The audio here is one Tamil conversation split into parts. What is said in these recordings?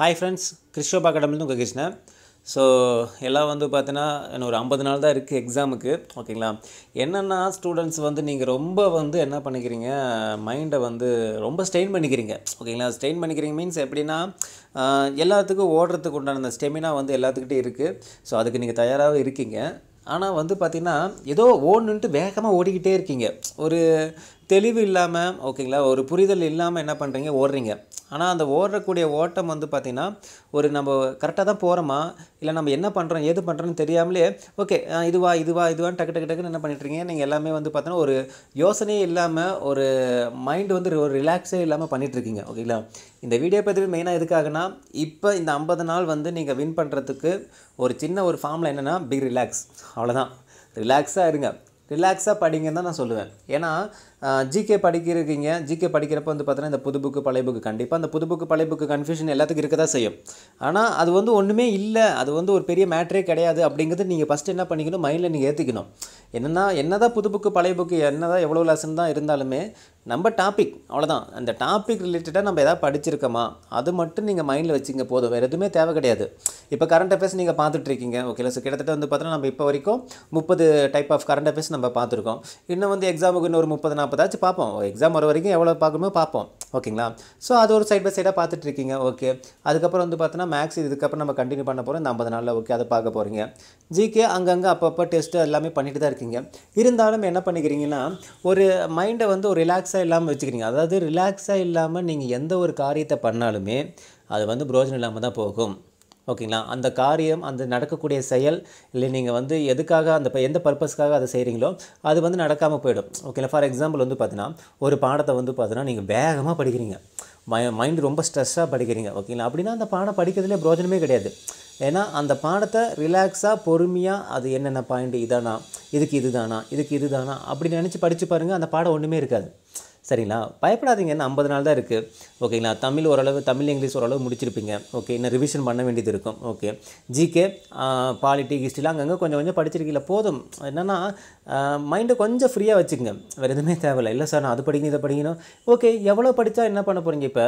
ஹாய் ஃப்ரெண்ட்ஸ் கிறிஸ்டோப் அகாடமிலேருந்து உங்கள் கிருஷ்ணன் ஸோ எல்லாம் வந்து பார்த்தீங்கன்னா இன்னும் ஒரு ஐம்பது நாள் தான் இருக்குது எக்ஸாமுக்கு ஓகேங்களா என்னென்னா ஸ்டூடெண்ட்ஸ் வந்து நீங்கள் ரொம்ப வந்து என்ன பண்ணிக்கிறீங்க மைண்டை வந்து ரொம்ப ஸ்ட்ரெயின் பண்ணிக்கிறீங்க ஓகேங்களா ஸ்ட்ரெயின் பண்ணிக்கிறீங்க மீன்ஸ் எப்படின்னா எல்லாத்துக்கும் ஓடுறதுக்கு உண்டான அந்த ஸ்டெமினா வந்து எல்லாத்துக்கிட்டே இருக்குது ஸோ அதுக்கு நீங்கள் தயாராக இருக்கீங்க ஆனால் வந்து பார்த்திங்கன்னா ஏதோ ஓடணுன்ட்டு வேகமாக ஓடிக்கிட்டே இருக்கீங்க ஒரு தெளிவு இல்லாமல் ஓகேங்களா ஒரு புரிதல் இல்லாமல் என்ன பண்ணுறீங்க ஓடுறீங்க ஆனால் அந்த ஓடுறக்கூடிய ஓட்டம் வந்து பார்த்திங்கன்னா ஒரு நம்ம கரெக்டாக தான் போகிறோமா இல்லை நம்ம என்ன பண்ணுறோம் ஏது பண்ணுறோன்னு தெரியாமலே ஓகே இதுவா இதுவா இதுவான்னு டக்கு டக்கு டக்குன்னு என்ன இருக்கீங்க நீங்கள் எல்லாமே வந்து பார்த்தோன்னா ஒரு யோசனையே இல்லாமல் ஒரு மைண்டு வந்து ஒரு ரிலாக்ஸே இல்லாமல் பண்ணிகிட்ருக்கீங்க ஓகேங்களா இந்த வீடியோ பதிவு மெயினாக எதுக்காகனா இப்போ இந்த ஐம்பது நாள் வந்து நீங்கள் வின் பண்ணுறதுக்கு ஒரு சின்ன ஒரு ஃபார்மில் என்னென்னா பி ரிலாக்ஸ் அவ்வளோதான் ரிலாக்ஸாக இருங்க ரிலாக்ஸாக படிங்கன்னு தான் நான் சொல்லுவேன் ஏன்னா ஜிகே படிக்கிறீங்க ஜிகே படிக்கிறப்ப வந்து பார்த்தீங்கன்னா இந்த புது புக்கு பழைய புக்கு கண்டிப்பாக அந்த புது புக்கு பழைய புக்கு கன்ஃபியூஷன் எல்லாத்துக்கும் இருக்க தான் செய்யும் ஆனால் அது வந்து ஒன்றுமே இல்லை அது வந்து ஒரு பெரிய மேட்ரே கிடையாது அப்படிங்கிறது நீங்கள் ஃபஸ்ட்டு என்ன பண்ணிக்கணும் மைண்டில் நீங்கள் ஏற்றிக்கணும் என்னென்னா என்ன தான் புது புக்கு பழைய புக்கு என்ன தான் எவ்வளோ லெசன் தான் இருந்தாலுமே நம்ம டாபிக் அவ்வளோதான் அந்த டாபிக் ரிலேட்டடாக நம்ம எதாவது படிச்சிருக்கோமா அது மட்டும் நீங்கள் மைண்டில் வச்சுங்க போதும் வேறு எதுவுமே தேவை கிடையாது இப்போ கரண்ட் அஃபேர்ஸ் நீங்கள் பார்த்துட்ருக்கீங்க ஓகே ஸோ கிட்டத்தட்ட வந்து பார்த்தோன்னா நம்ம இப்போ வரைக்கும் முப்பது டைப் ஆஃப் கரண்ட் அஃபேர்ஸ் நம்ம பார்த்துருக்கோம் இன்னும் வந்து எக்ஸாமுக்கு இன்னொரு முப்பது நாற்பதாச்சும் பார்ப்போம் எக்ஸாம் வர வரைக்கும் எவ்வளோ பார்க்கணுமோ பார்ப்போம் ஓகேங்களா ஸோ அது ஒரு சைட் பை சைடாக பார்த்துட்ருக்கீங்க ஓகே அதுக்கப்புறம் வந்து பார்த்தோன்னா மேக்ஸ் இதுக்கப்புறம் நம்ம கண்டினியூ பண்ண போகிறோம் இந்த ஐம்பது நாளில் ஓகே அதை பார்க்க போகிறீங்க ஜிகே அங்கங்கே அப்பப்போ டெஸ்ட்டு எல்லாமே பண்ணிட்டு தான் இருக்கீங்க இருந்தாலும் என்ன பண்ணிக்கிறீங்கன்னா ஒரு மைண்டை வந்து ஒரு ரிலாக்ஸாக ரிலாக்ஸாக இல்லாமல் வச்சுக்கிறீங்க அதாவது ரிலாக்ஸாக இல்லாமல் நீங்கள் எந்த ஒரு காரியத்தை பண்ணாலுமே அது வந்து புரோஜனம் இல்லாமல் தான் போகும் ஓகேங்களா அந்த காரியம் அந்த நடக்கக்கூடிய செயல் இல்லை நீங்கள் வந்து எதுக்காக அந்த எந்த பர்பஸ்க்காக அதை செய்கிறீங்களோ அது வந்து நடக்காமல் போயிடும் ஓகேங்களா ஃபார் எக்ஸாம்பிள் வந்து பார்த்தீங்கன்னா ஒரு பாடத்தை வந்து பார்த்தீங்கன்னா நீங்கள் வேகமாக படிக்கிறீங்க மை மைண்ட் ரொம்ப ஸ்ட்ரெஸ்ஸாக படிக்கிறீங்க ஓகேங்களா அப்படின்னா அந்த பாடம் படிக்கிறதுலே பிரோஜனமே கிடையாது ஏன்னா அந்த பாடத்தை ரிலாக்ஸாக பொறுமையாக அது என்னென்ன பாயிண்ட் இதானா இதுக்கு இது தானா இதுக்கு இது தானா அப்படின்னு நினச்சி படித்து பாருங்கள் அந்த பாடம் ஒன்றுமே இருக்காது சரிங்களா பயப்படாதீங்க என்ன ஐம்பது நாள் தான் இருக்குது ஓகேங்களா தமிழ் ஓரளவு தமிழ் இங்கிலீஷ் ஓரளவு முடிச்சிருப்பீங்க ஓகே இன்னும் ரிவிஷன் பண்ண வேண்டியது இருக்கும் ஓகே ஜிகே பாலிட்டி ஹிஸ்ட்ரிலாம் அங்கங்கே கொஞ்சம் கொஞ்சம் படிச்சிருக்கீங்களா போதும் என்னென்னா மைண்டை கொஞ்சம் ஃப்ரீயாக வச்சுக்கோங்க வேறு எதுவுமே தேவையில்லை இல்லை சார் நான் அது படிக்கணும் இதை படிக்கணும் ஓகே எவ்வளோ படித்தா என்ன பண்ண போகிறீங்க இப்போ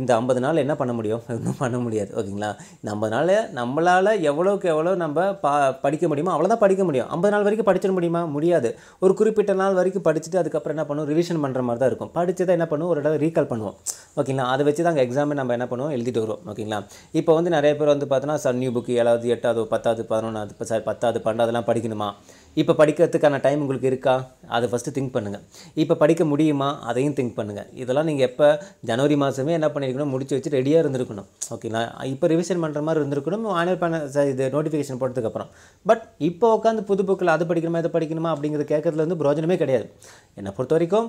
இந்த ஐம்பது நாள் என்ன பண்ண முடியும் ஒன்றும் பண்ண முடியாது ஓகேங்களா இந்த ஐம்பது நாள் நம்மளால் எவ்வளோக்கு எவ்வளோ நம்ம பா படிக்க முடியுமோ அவ்வளோதான் படிக்க முடியும் ஐம்பது நாள் வரைக்கும் படிச்சிட முடியுமா முடியாது ஒரு குறிப்பிட்ட நாள் வரைக்கும் படிச்சுட்டு அதுக்கப்புறம் என்ன பண்ணும் ரிவிஷன் பண்ணுற மாதிரி தான் இருக்கும் இருக்கும் படித்ததை என்ன பண்ணுவோம் ஒரு இடம் ரீகால் பண்ணுவோம் ஓகேங்களா அதை வச்சு தான் அங்கே எக்ஸாமே நம்ம என்ன பண்ணுவோம் எழுதிட்டு வருவோம் ஓகேங்களா இப்போ வந்து நிறைய பேர் வந்து பார்த்தோன்னா சார் நியூ புக்கு ஏழாவது எட்டாவது பத்தாவது பதினொன்றாவது சார் பத்தாவது பன்னெண்டாவதுலாம் படிக்கணுமா இப்போ படிக்கிறதுக்கான டைம் உங்களுக்கு இருக்கா அதை ஃபஸ்ட்டு திங்க் பண்ணுங்கள் இப்போ படிக்க முடியுமா அதையும் திங்க் பண்ணுங்கள் இதெல்லாம் நீங்கள் எப்போ ஜனவரி மாதமே என்ன பண்ணியிருக்கணும் முடிச்சு வச்சு ரெடியாக இருந்திருக்கணும் ஓகேங்களா இப்போ ரிவிஷன் பண்ணுற மாதிரி இருந்திருக்கணும் ஆனால் பண்ண இது நோட்டிஃபிகேஷன் போட்டதுக்கப்புறம் பட் இப்போ உட்காந்து புது புக்கில் அது படிக்கணுமா இதை படிக்கணுமா அப்படிங்கிறத கேட்கறதுல வந்து பிரோஜனமே கிடையாது என்னை பொறுத்த வரைக்கும்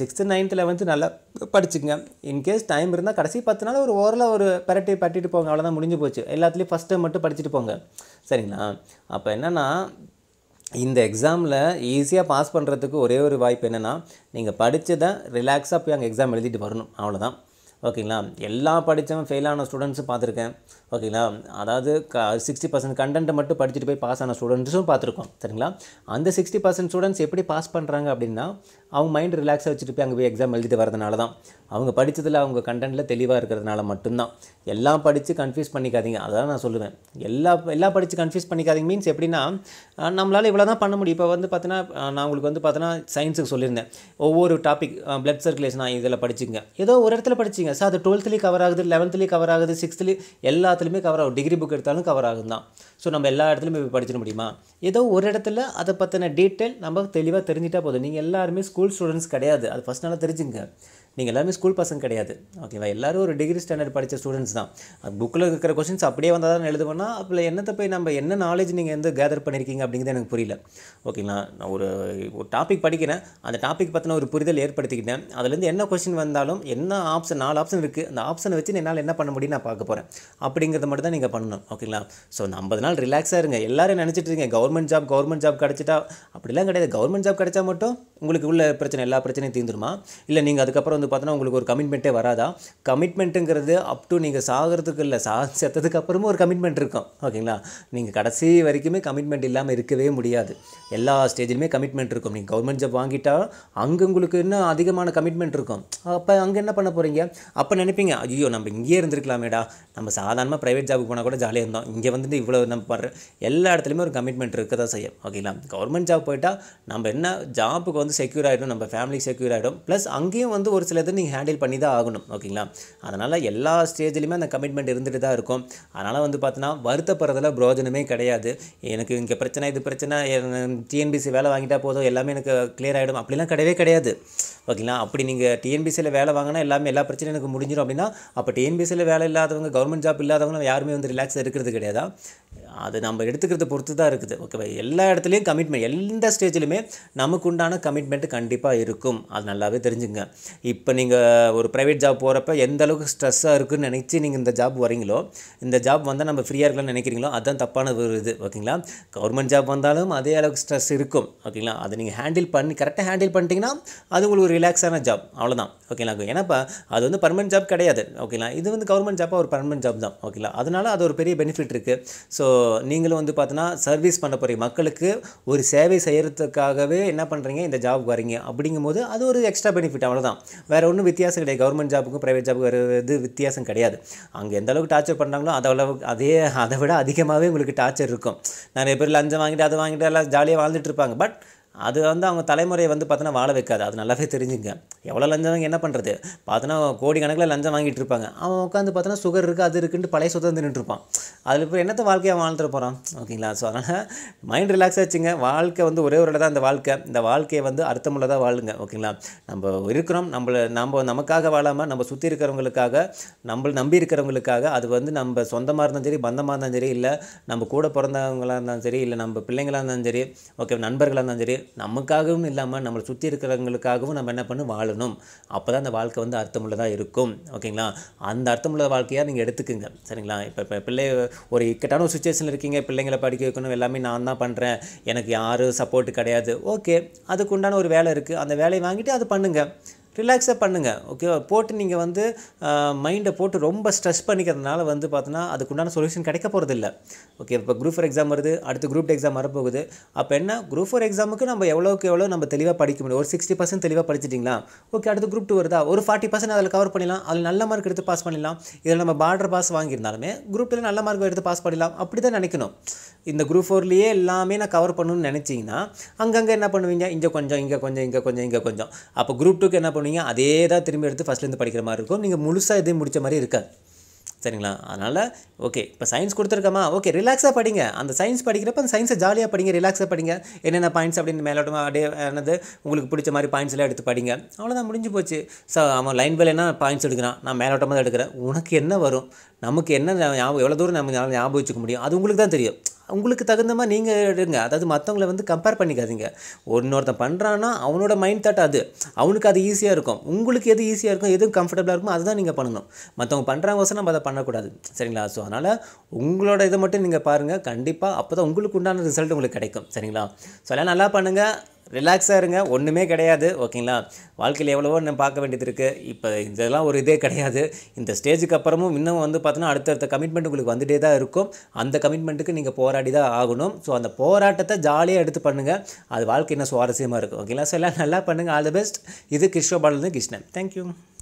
சிக்ஸ்த்து நைன்த்து லெவன்த்து நல்லா படிச்சுங்க இன்கேஸ் டைம் இருந்தால் கடைசி பத்து நாள் ஒரு ஓரளவு ஒரு பரட்டி பட்டிட்டு போங்க அவ்வளோதான் முடிஞ்சு போச்சு எல்லாத்துலேயும் ஃபஸ்ட் டைம் மட்டும் படிச்சுட்டு போங்க சரிங்களா அப்போ என்னென்னா இந்த எக்ஸாமில் ஈஸியாக பாஸ் பண்ணுறதுக்கு ஒரே ஒரு வாய்ப்பு என்னென்னா நீங்கள் படித்ததை ரிலாக்ஸாக போய் அங்கே எக்ஸாம் எழுதிட்டு வரணும் அவ்வளோதான் ஓகேங்களா எல்லா படித்தவன் ஃபெயிலான ஸ்டூடெண்ட்ஸும் பார்த்துருக்கேன் ஓகேங்களா அதாவது க சிக்ஸ்டி பர்சன்ட் கண்டென்ட்டை மட்டும் படிச்சுட்டு போய் பாஸ் ஆன ஸ்டூடெண்ட்ஸும் பார்த்துருக்கோம் சரிங்களா அந்த சிக்ஸ்டி பர்சன்ட் ஸ்டூடெண்ட்ஸ் எப்படி பாஸ் பண்ணுறாங்க அப்படின்னா அவங்க மைண்ட் ரிலாக்ஸாக வச்சுட்டு போய் அங்கே போய் எக்ஸாம் எழுதிட்டு வரதுனால தான் அவங்க படித்ததில் அவங்க கண்டென்ட்டில் தெளிவாக இருக்கிறதுனால மட்டும்தான் எல்லாம் படித்து கன்ஃபியூஸ் பண்ணிக்காதீங்க அதான் நான் சொல்லுவேன் எல்லா எல்லாம் படித்து கன்ஃபியூஸ் பண்ணிக்காதீங்க மீன்ஸ் எப்படின்னா நம்மளால் இவ்வளோ தான் பண்ண முடியும் இப்போ வந்து பார்த்தீங்கன்னா நான் உங்களுக்கு வந்து பார்த்தீங்கன்னா சயின்ஸுக்கு சொல்லியிருந்தேன் ஒவ்வொரு டாபிக் பிளட் சர்க்குலேஷன் இதில் படிச்சுங்க ஏதோ ஒரு இடத்துல படிச்சிங்க படிச்சிங்க அது டுவெல்த்லேயும் கவர் ஆகுது லெவன்த்துலேயும் கவர் ஆகுது சிக்ஸ்த்துலேயும் எல்லாத்துலேயுமே கவர் ஆகும் டிகிரி புக் எடுத்தாலும் கவர் ஆகும் தான் ஸோ நம்ம எல்லா இடத்துலையுமே போய் படிச்சிட முடியுமா ஏதோ ஒரு இடத்துல அதை பற்றின டீட்டெயில் நம்ம தெளிவாக தெரிஞ்சிட்டா போதும் நீங்கள் எல்லாருமே ஸ்கூல் ஸ்டூடெண்ட்ஸ் கிடையாது அது ஃபஸ்ட் நாளாக தெரிஞ்சுங்க நீங்கள் எல்லாருமே ஸ்கூல் பசங்க கிடையாது ஓகேவா எல்லோரும் ஒரு டிகிரி ஸ்டாண்டர்ட் படித்த ஸ்டூடெண்ட்ஸ் தான் புக்கில் இருக்கிற கொஸ்டின்ஸ் அப்படியே வந்தால் தான் எழுதுவோம்னா அப்போ என்னத்தை போய் நம்ம என்ன நாலேஜ் நீங்கள் வந்து கேதர் பண்ணியிருக்கீங்க அப்படிங்கிறது எனக்கு புரியல ஓகேங்களா நான் ஒரு ஒரு டாபிக் படிக்கிறேன் அந்த டாபிக் பற்றின ஒரு புரிதல் ஏற்படுத்திக்கிட்டேன் அதுலேருந்து என்ன கொஸ்டின் வந்தாலும் என்ன ஆப்ஷன் நாலு ஆப்ஷன் இருக்குது அந்த ஆப்ஷனை வச்சு என்னால் என்ன பண்ண முடியும் நான் பார்க்க போகிறேன் அப்படிங்கிறத மட்டும் தான் நீங்கள் பண்ணணும் ஓகேங்களா ஸோ அந்த ஐம்பது நாள் ரிலாக்ஸாக இருங்க எல்லோரும் நினச்சிட்டு இருக்கீங்க கவர்மெண்ட் ஜாப் கவர்மெண்ட் ஜாப் கிடச்சிட்டா அப்படிலாம் கிடையாது கவர்மெண்ட் ஜாப் கிடச்சா மட்டும் உங்களுக்கு உள்ள பிரச்சனை எல்லா பிரச்சனையும் தீர்ந்துருமா இல்லை நீங்கள் அதுக்கப்புறம் வந்து பார்த்தோன்னா உங்களுக்கு ஒரு கமிட்மெண்ட்டே வராதா கமிட்மெண்ட்டுங்கிறது அப் டு நீங்கள் சாகிறதுக்கு இல்லை சா செத்ததுக்கு அப்புறமும் ஒரு கமிட்மெண்ட் இருக்கும் ஓகேங்களா நீங்கள் கடைசி வரைக்குமே கமிட்மெண்ட் இல்லாமல் இருக்கவே முடியாது எல்லா ஸ்டேஜிலுமே கமிட்மெண்ட் இருக்கும் நீங்கள் கவர்மெண்ட் ஜாப் வாங்கிட்டால் அங்கே உங்களுக்கு இன்னும் அதிகமான கமிட்மெண்ட் இருக்கும் அப்போ அங்கே என்ன பண்ண போகிறீங்க அப்போ நினைப்பீங்க ஐயோ நம்ம இங்கேயே இருந்திருக்கலாமேடா நம்ம சாதாரணமாக ப்ரைவேட் ஜாப்புக்கு போனால் கூட ஜாலியாக இருந்தோம் இங்கே வந்துட்டு இவ்வளோ நம்ம பண்ணுற எல்லா இடத்துலையுமே ஒரு கமிட்மெண்ட் இருக்க தான் செய்யும் ஓகேங்களா கவர்மெண்ட் ஜாப் போயிட்டால் நம்ம என்ன ஜாப்புக்கு வந்து செக்யூர் ஆகிடும் நம்ம ஃபேமிலிக்கு செக்யூர் ஆகிடும் ப்ளஸ் அங்கேயும் வந்து ஒரு சிலது நீங்கள் ஹேண்டில் பண்ணி தான் ஆகணும் ஓகேங்களா அதனால் எல்லா ஸ்டேஜ்லேயுமே அந்த கமிட்மெண்ட் இருந்துட்டு தான் இருக்கும் அதனால் வந்து பார்த்தோன்னா வருத்தப்படுறதுல பிரோஜனமே கிடையாது எனக்கு இங்கே பிரச்சனை இது பிரச்சனை டிஎன்பிசி வேலை வாங்கிட்டா போதும் எல்லாமே எனக்கு கிளியர் ஆகிடும் அப்படிலாம் கிடையவே கிடையாது ஓகேங்களா அப்படி நீங்கள் டிஎன்பிசியில் வேலை வாங்கினா எல்லாமே எல்லா பிரச்சனையும் எனக்கு முடிஞ்சிடும் அப்படின்னா அப்போ டிஎன்பிசியில் வேலை இல்லாதவங்க கவர்மெண்ட் ஜாப் இல்லாதவங்க யாருமே வந்து ரிலாக்ஸ் இருக்கிறது கிடையாதா அது நம்ம எடுத்துக்கிறத பொறுத்து தான் இருக்குது ஓகேவா எல்லா இடத்துலையும் கமிட்மெண்ட் எந்த ஸ்டேஜ்லையுமே நமக்கு உண்டான கமிட்மெண்ட் கண்டிப்பாக இருக்கும் அது நல்லாவே தெரிஞ்சுங்க இப்போ இப்போ நீங்கள் ஒரு ப்ரைவேட் ஜாப் போகிறப்ப எந்த அளவுக்கு ஸ்ட்ரெஸ்ஸாக இருக்குன்னு நினச்சி நீங்கள் இந்த ஜாப் வரீங்களோ இந்த ஜாப் வந்தால் நம்ம ஃப்ரீயாக இருக்கலாம்னு நினைக்கிறீங்களோ அதுதான் தப்பான ஒரு இது ஓகேங்களா கவர்மெண்ட் ஜாப் வந்தாலும் அதே அளவுக்கு ஸ்ட்ரெஸ் இருக்கும் ஓகேங்களா அதை நீங்கள் ஹேண்டில் பண்ணி கரெக்டாக ஹேண்டில் பண்ணிட்டீங்கன்னா அது உங்களுக்கு ஒரு ரிலாக்ஸான ஜாப் அவ்வளோதான் ஓகேங்களா ஏன்னாப்பா அது வந்து பர்மனெண்ட் ஜாப் கிடையாது ஓகேங்களா இது வந்து கவர்மெண்ட் ஜாப்பாக ஒரு பர்மனெண்ட் ஜாப் தான் ஓகேங்களா அதனால் அது ஒரு பெரிய பெனிஃபிட் இருக்குது ஸோ நீங்களும் வந்து பார்த்தோன்னா சர்வீஸ் பண்ண போகிறீங்க மக்களுக்கு ஒரு சேவை செய்கிறதுக்காகவே என்ன பண்ணுறீங்க இந்த ஜாப் வரீங்க அப்படிங்கும்போது அது ஒரு எக்ஸ்ட்ரா பெனிஃபிட் அவ்வளோதான் வேறு ஒன்றும் வித்தியாசம் கிடையாது கவர்மெண்ட் ஜாபுக்கும் ப்ரைவேட் ஜாபுக்கு வேறு இது வித்தியாசம் கிடையாது அங்கே எந்த அளவுக்கு டார்ச்சர் பண்ணுறாங்களோ அதை அதே அதை விட அதிகமாகவே உங்களுக்கு டார்ச்சர் இருக்கும் நிறைய பேர் லஞ்சம் வாங்கிட்டு அதை வாங்கிட்டு எல்லாம் ஜாலியாக வாழ்ந்துட்டு இருப்பாங்க பட் அது வந்து அவங்க தலைமுறையை வந்து பார்த்தோன்னா வாழ வைக்காது அது நல்லாவே தெரிஞ்சுங்க எவ்வளோ லஞ்சம் என்ன பண்ணுறது பார்த்தோன்னா கோடிக்கணக்கில் லஞ்சம் வாங்கிட்டு இருப்பாங்க அவன் உட்காந்து பார்த்தோன்னா சுகர் இருக்குது அது இருக்குன்ட்டு பழைய சுதந்திரம் நின்றுருப்பான் அதில் இப்போ என்னத்தை வாழ்க்கையை வாழ்ந்துட்டு போகிறான் ஓகேங்களா ஸோ அதனால் மைண்ட் ரிலாக்ஸ் ஆச்சுங்க வாழ்க்கை வந்து ஒரே ஒரு தான் இந்த வாழ்க்கை இந்த வாழ்க்கையை வந்து அர்த்தமுள்ளதாக வாழுங்க ஓகேங்களா நம்ம இருக்கிறோம் நம்மளை நம்ம நமக்காக வாழாமல் நம்ம சுற்றி இருக்கிறவங்களுக்காக நம்மளை நம்பி இருக்கிறவங்களுக்காக அது வந்து நம்ம சொந்தமாக இருந்தாலும் சரி பந்தமாக இருந்தாலும் சரி இல்லை நம்ம கூட பிறந்தவங்களாக இருந்தாலும் சரி இல்லை நம்ம பிள்ளைங்களாக இருந்தாலும் சரி ஓகே நண்பர்களாக இருந்தாலும் சரி நமக்காகவும் இல்லாமல் நம்மளை சுற்றி இருக்கிறவங்களுக்காகவும் நம்ம என்ன பண்ண வாழணும் அப்போ தான் அந்த வாழ்க்கை வந்து அர்த்தமுள்ளதாக இருக்கும் ஓகேங்களா அந்த அர்த்தமுள்ள வாழ்க்கையாக நீங்கள் எடுத்துக்கோங்க சரிங்களா இப்போ இப்போ பிள்ளை ஒரு இக்கட்டான ஒரு சுச்சுவேஷனில் இருக்கீங்க பிள்ளைங்களை படிக்க வைக்கணும் எல்லாமே நான் தான் பண்ணுறேன் எனக்கு யாரும் சப்போர்ட்டு கிடையாது ஓகே அதுக்கு உண்டான ஒரு வேலை இருக்குது அந்த வேலையை வாங்கிட்டு அது பண்ணுங்கள் ரிலாக்ஸாக பண்ணுங்கள் ஓகேவா போட்டு நீங்கள் வந்து மைண்டை போட்டு ரொம்ப ஸ்ட்ரெஸ் பண்ணிக்கிறதுனால வந்து பார்த்தோன்னா அதுக்குண்டான சொல்யூஷன் கிடைக்க போகிறது இல்லை ஓகே இப்போ குரூப் ஃபோர் எக்ஸாம் வருது அடுத்து குரூப் எக்ஸாம் வரப்போகுது அப்போ என்ன குரூப் ஃபோர் எக்ஸாமுக்கு நம்ம எவ்வளோக்கு எவ்வளோ நம்ம தெளிவாக படிக்க முடியும் ஒரு சிக்ஸ்டி பர்சன்ட் தெளிவாக படிச்சிட்டிங்களா ஓகே அடுத்து குரூப் டூ வருதா ஒரு ஃபார்ட்டி பர்சன்ட் அதில் கவர் பண்ணிடலாம் அதில் நல்ல மார்க் எடுத்து பாஸ் பண்ணிடலாம் இதில் நம்ம பார்டர் பாஸ் வாங்கியிருந்தாலுமே குரூப் டூவில் நல்ல மார்க் எடுத்து பாஸ் பண்ணிடலாம் அப்படி தான் நினைக்கணும் இந்த குரூப் ஃபோர்லேயே எல்லாமே நான் கவர் பண்ணணும்னு நினச்சிங்கன்னா அங்கங்கே என்ன பண்ணுவீங்க இங்கே கொஞ்சம் இங்கே கொஞ்சம் இங்கே கொஞ்சம் இங்கே கொஞ்சம் அப்போ குரூப் டூக்கு என்ன போனீங்க அதே தான் திரும்பி எடுத்து ஃபஸ்ட்லேருந்து படிக்கிற மாதிரி இருக்கும் நீங்கள் முழுசாக எதையும் முடித்த மாதிரி இருக்காது சரிங்களா அதனால் ஓகே இப்போ சயின்ஸ் கொடுத்துருக்கமா ஓகே ரிலாக்ஸாக படிங்க அந்த சயின்ஸ் படிக்கிறப்ப அந்த சயின்ஸை ஜாலியாக படிங்க ரிலாக்ஸாக படிங்க என்னென்ன பாயிண்ட்ஸ் அப்படின்னு மேலோட்டமாக அப்படியே என்னது உங்களுக்கு பிடிச்ச மாதிரி பாயிண்ட்ஸ் எல்லாம் எடுத்து படிங்க அவ்வளோதான் முடிஞ்சு போச்சு ஸோ அவன் லைன் வேலைனா பாயிண்ட்ஸ் எடுக்கிறான் நான் மேலோட்டமாக தான் எடுக்கிறேன் உனக்கு என்ன வரும் நமக்கு என்ன ஞாபகம் எவ்வளோ தூரம் நம்ம ஞாபகம் வச்சுக்க முடியும் அது உங்களுக்கு தான் தெரியும் உங்களுக்கு தகுந்த மாதிரி நீங்கள் எடுங்க அதாவது மற்றவங்கள வந்து கம்பேர் பண்ணிக்காதீங்க இன்னொருத்தன் பண்ணுறான்னா அவனோட மைண்ட் தாட் அது அவனுக்கு அது ஈஸியாக இருக்கும் உங்களுக்கு எது ஈஸியாக இருக்கும் எது கம்ஃபர்டபுளாக இருக்கும் அதுதான் நீங்கள் பண்ணணும் மற்றவங்க பண்ணுறாங்க வசம் நம்ம அதை பண்ணக்கூடாது சரிங்களா ஸோ அதனால் உங்களோட இதை மட்டும் நீங்கள் பாருங்கள் கண்டிப்பாக அப்போ தான் உங்களுக்கு உண்டான ரிசல்ட் உங்களுக்கு கிடைக்கும் சரிங்களா ஸோ எல்லாம் நல்லா பண்ணுங்கள் ரிலாக்ஸாக இருங்க ஒன்றுமே கிடையாது ஓகேங்களா வாழ்க்கையில் எவ்வளவோ நம்ம பார்க்க வேண்டியது இருக்குது இப்போ இதெல்லாம் ஒரு இதே கிடையாது இந்த ஸ்டேஜுக்கு அப்புறமும் இன்னும் வந்து பார்த்தோன்னா அடுத்தடுத்த கமிட்மெண்ட் உங்களுக்கு வந்துகிட்டே தான் இருக்கும் அந்த கமிட்மெண்ட்டுக்கு நீங்கள் போராடி தான் ஆகணும் ஸோ அந்த போராட்டத்தை ஜாலியாக எடுத்து பண்ணுங்கள் அது வாழ்க்கை இன்னும் சுவாரஸ்யமாக இருக்கும் ஓகேங்களா ஸோ எல்லாம் நல்லா பண்ணுங்கள் ஆல் தி பெஸ்ட் இது கிருஷ்ணபாலன் கிருஷ்ணன் தேங்க்யூ